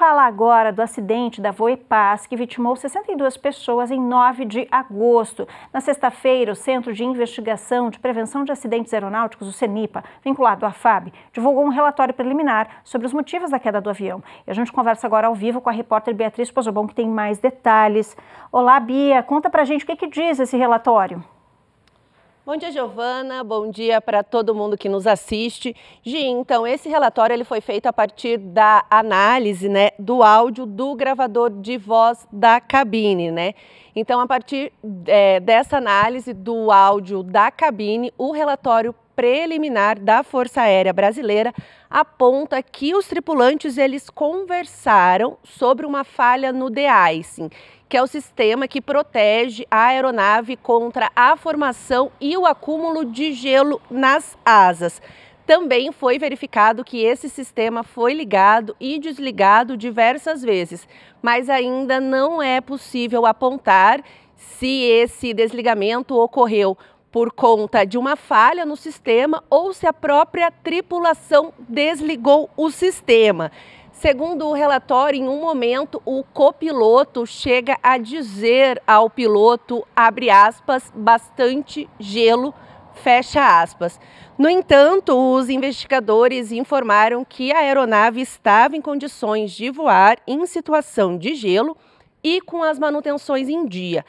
falar agora do acidente da Voepaz, que vitimou 62 pessoas em 9 de agosto. Na sexta-feira, o Centro de Investigação de Prevenção de Acidentes Aeronáuticos, o CENIPA, vinculado à FAB, divulgou um relatório preliminar sobre os motivos da queda do avião. E a gente conversa agora ao vivo com a repórter Beatriz Pozobon, que tem mais detalhes. Olá, Bia, conta pra gente o que, que diz esse relatório. Bom dia, Giovana. Bom dia para todo mundo que nos assiste. Gi, então, esse relatório ele foi feito a partir da análise né, do áudio do gravador de voz da cabine, né? Então, a partir é, dessa análise do áudio da cabine, o relatório preliminar da Força Aérea Brasileira aponta que os tripulantes eles conversaram sobre uma falha no de-icing que é o sistema que protege a aeronave contra a formação e o acúmulo de gelo nas asas. Também foi verificado que esse sistema foi ligado e desligado diversas vezes, mas ainda não é possível apontar se esse desligamento ocorreu por conta de uma falha no sistema ou se a própria tripulação desligou o sistema. Segundo o relatório, em um momento, o copiloto chega a dizer ao piloto, abre aspas, bastante gelo, fecha aspas. No entanto, os investigadores informaram que a aeronave estava em condições de voar em situação de gelo e com as manutenções em dia.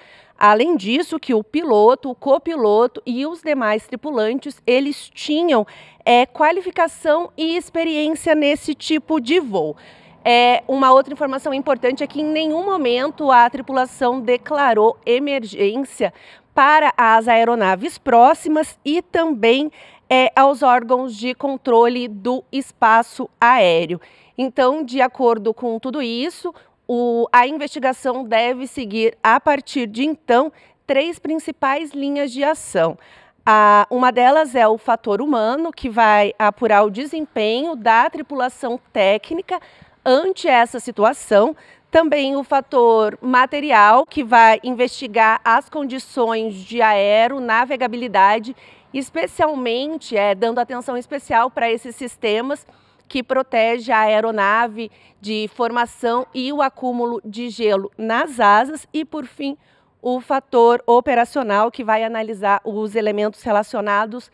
Além disso, que o piloto, o copiloto e os demais tripulantes, eles tinham é, qualificação e experiência nesse tipo de voo. É, uma outra informação importante é que em nenhum momento a tripulação declarou emergência para as aeronaves próximas e também é, aos órgãos de controle do espaço aéreo. Então, de acordo com tudo isso, o, a investigação deve seguir, a partir de então, três principais linhas de ação. A, uma delas é o fator humano, que vai apurar o desempenho da tripulação técnica ante essa situação. Também o fator material, que vai investigar as condições de aeronavegabilidade, especialmente é, dando atenção especial para esses sistemas que protege a aeronave de formação e o acúmulo de gelo nas asas e, por fim, o fator operacional que vai analisar os elementos relacionados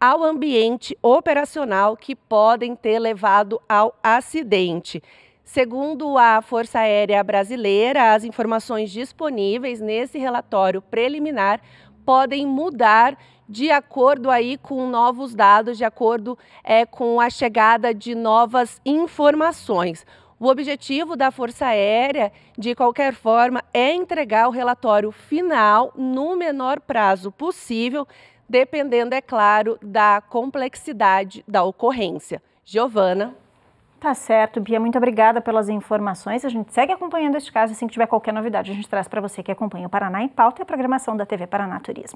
ao ambiente operacional que podem ter levado ao acidente. Segundo a Força Aérea Brasileira, as informações disponíveis nesse relatório preliminar podem mudar de acordo aí com novos dados, de acordo é, com a chegada de novas informações. O objetivo da Força Aérea, de qualquer forma, é entregar o relatório final no menor prazo possível, dependendo, é claro, da complexidade da ocorrência. Giovana. Tá certo, Bia. Muito obrigada pelas informações. A gente segue acompanhando este caso. Assim que tiver qualquer novidade, a gente traz para você que acompanha o Paraná em Pauta e a programação da TV Paraná Turismo.